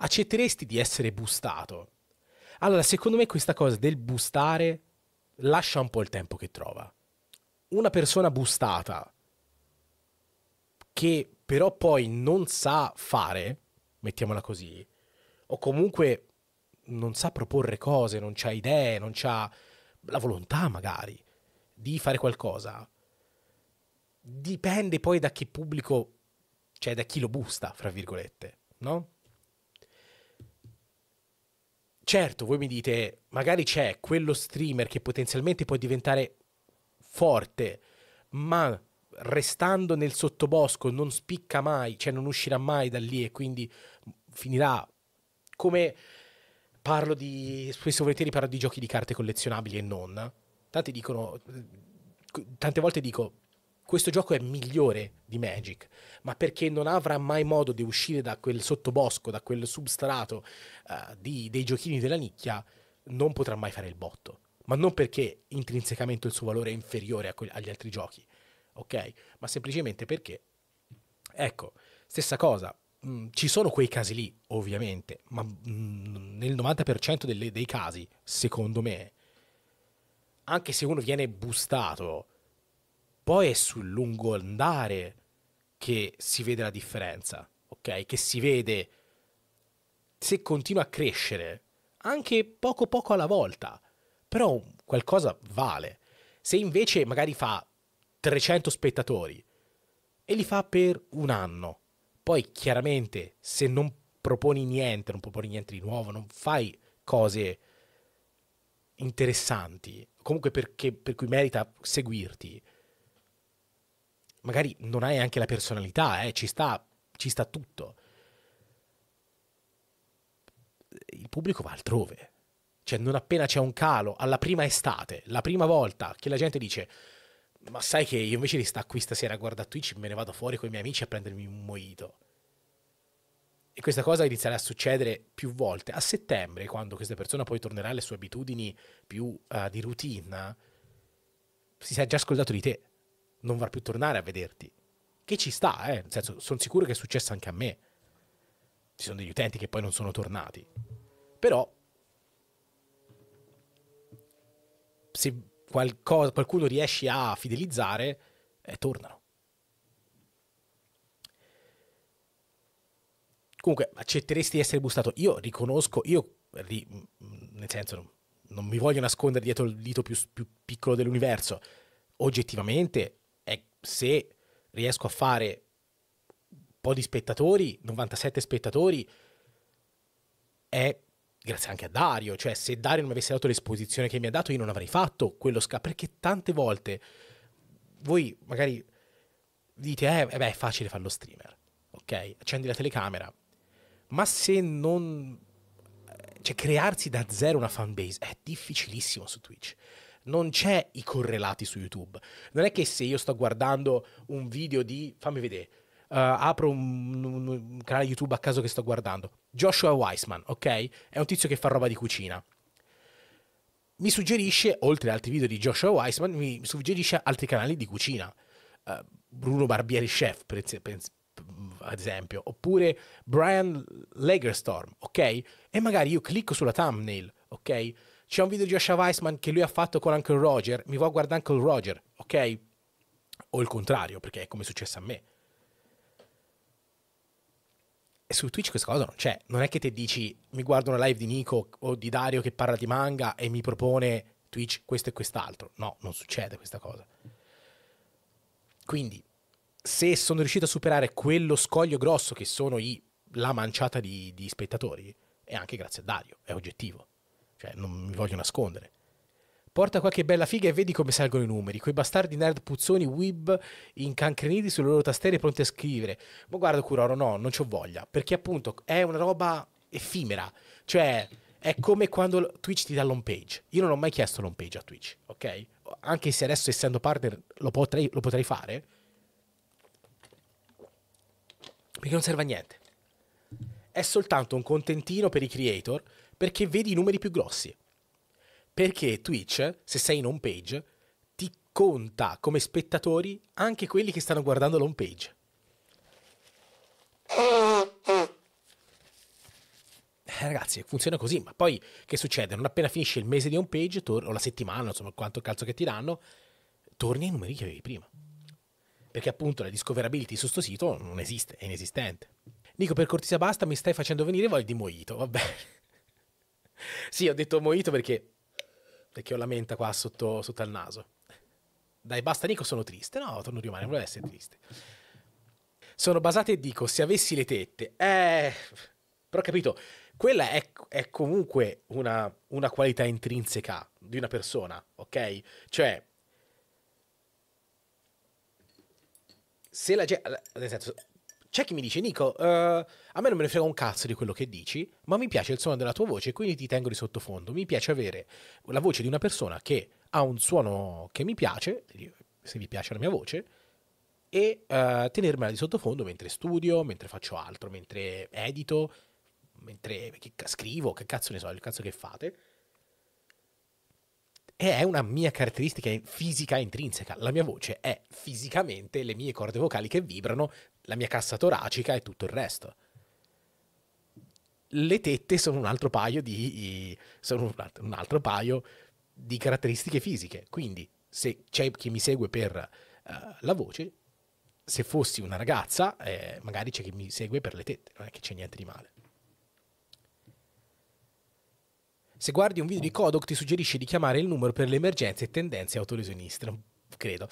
accetteresti di essere bustato? Allora, secondo me questa cosa del bustare lascia un po' il tempo che trova. Una persona bustata che però poi non sa fare, mettiamola così, o comunque non sa proporre cose, non ha idee, non ha la volontà magari di fare qualcosa, dipende poi da che pubblico, cioè da chi lo busta, fra virgolette, no? Certo, voi mi dite, magari c'è quello streamer che potenzialmente può diventare forte, ma restando nel sottobosco non spicca mai, cioè non uscirà mai da lì e quindi finirà come parlo di spesso volentieri parlo di giochi di carte collezionabili e non. Tanti dicono tante volte dico questo gioco è migliore di Magic, ma perché non avrà mai modo di uscire da quel sottobosco, da quel substrato uh, di, dei giochini della nicchia, non potrà mai fare il botto. Ma non perché intrinsecamente il suo valore è inferiore que- agli altri giochi, ok? Ma semplicemente perché, ecco, stessa cosa, mh, mm, ci sono quei casi lì, ovviamente, ma mh, mm, nel 90% delle, dei casi, secondo me, anche se uno viene bustato poi è sul lungo andare che si vede la differenza, ok? Che si vede se continua a crescere, anche poco poco alla volta, però qualcosa vale. Se invece magari fa 300 spettatori e li fa per un anno, poi chiaramente se non proponi niente, non proponi niente di nuovo, non fai cose interessanti, comunque perché, per cui merita seguirti, magari non hai anche la personalità, eh, ci, sta, ci sta tutto. Il pubblico va altrove. Cioè, non appena c'è un calo, alla prima estate, la prima volta che la gente dice ma sai che io invece di stare qui stasera a guardare Twitch me ne vado fuori con i miei amici a prendermi un moito. E questa cosa inizierà a succedere più volte. A settembre, quando questa persona poi tornerà alle sue abitudini più uh, di routine, si sarà già scordato di te non far più tornare a vederti. Che ci sta, eh? Nel senso, sono sicuro che è successo anche a me. Ci sono degli utenti che poi non sono tornati. Però, se qualcosa, qualcuno riesce a fidelizzare, eh, tornano. Comunque, accetteresti di essere bustato? Io riconosco, io, ri, mm, nel senso, non mi voglio nascondere dietro il dito più, più piccolo dell'universo. Oggettivamente se riesco a fare un po' di spettatori, 97 spettatori, è grazie anche a Dario, cioè se Dario non mi avesse dato l'esposizione che mi ha dato io non avrei fatto quello scatto, perché tante volte voi magari dite, eh, eh, beh, è facile fare lo streamer, ok? Accendi la telecamera, ma se non... cioè crearsi da zero una fanbase è difficilissimo su Twitch non c'è i correlati su YouTube. Non è che se io sto guardando un video di, fammi vedere, uh, apro un, un, un, canale YouTube a caso che sto guardando, Joshua Weisman, ok? È un tizio che fa roba di cucina. Mi suggerisce, oltre ad altri video di Joshua Weisman, mi suggerisce altri canali di cucina. Uh, Bruno Barbieri Chef, per, per, ad esempio, oppure Brian Lagerstorm, ok? E magari io clicco sulla thumbnail, ok? C'è un video di Joshua Weissman che lui ha fatto con Uncle Roger, mi va a guardare Uncle Roger, ok? O il contrario, perché è come è successo a me. E su Twitch questa cosa non c'è. Non è che te dici mi guardo una live di Nico o di Dario che parla di manga e mi propone Twitch questo e quest'altro. No, non succede questa cosa. Quindi, se sono riuscito a superare quello scoglio grosso che sono i, la manciata di, di spettatori, è anche grazie a Dario, è oggettivo. Cioè, non mi voglio nascondere. Porta qualche bella figa e vedi come salgono i numeri. Quei bastardi nerd puzzoni web incancreniti sulle loro tastiere pronti a scrivere. Ma guarda, Curoro, no, non c'ho voglia. Perché appunto è una roba effimera. Cioè, è come quando Twitch ti dà l'home page. Io non ho mai chiesto l'home page a Twitch, ok? Anche se adesso, essendo partner, lo potrei, lo potrei fare. Perché non serve a niente è soltanto un contentino per i creator perché vedi i numeri più grossi. Perché Twitch, se sei in home page, ti conta come spettatori anche quelli che stanno guardando l'home page. Eh, ragazzi, funziona così, ma poi che succede? Non appena finisce il mese di home page, tor- o la settimana, insomma, quanto cazzo che ti danno, torni ai numeri che avevi prima. Perché appunto la discoverability su questo sito non esiste, è inesistente. Nico, per cortesia basta, mi stai facendo venire voglia di moito, vabbè. sì, ho detto moito perché, perché ho la menta qua sotto, sotto al naso. Dai, basta Nico, sono triste. No, torno a rimanere, non vuole essere triste. Sono basate e dico, se avessi le tette... Eh... Però capito, quella è, è comunque una, una, qualità intrinseca di una persona, ok? Cioè, se la gente... Nel senso, c'è chi mi dice, Nico, uh, a me non me ne frega un cazzo di quello che dici, ma mi piace il suono della tua voce quindi ti tengo di sottofondo. Mi piace avere la voce di una persona che ha un suono che mi piace, se vi piace la mia voce, e uh, tenermela di sottofondo mentre studio, mentre faccio altro, mentre edito, mentre scrivo, che cazzo ne so, il cazzo che fate. E è una mia caratteristica fisica intrinseca. La mia voce è fisicamente le mie corde vocali che vibrano la mia cassa toracica e tutto il resto. Le tette sono un altro paio di, un altro paio di caratteristiche fisiche, quindi se c'è chi mi segue per uh, la voce, se fossi una ragazza, eh, magari c'è chi mi segue per le tette, non è che c'è niente di male. Se guardi un video di Kodok ti suggerisce di chiamare il numero per le emergenze e tendenze autolesioniste, non credo.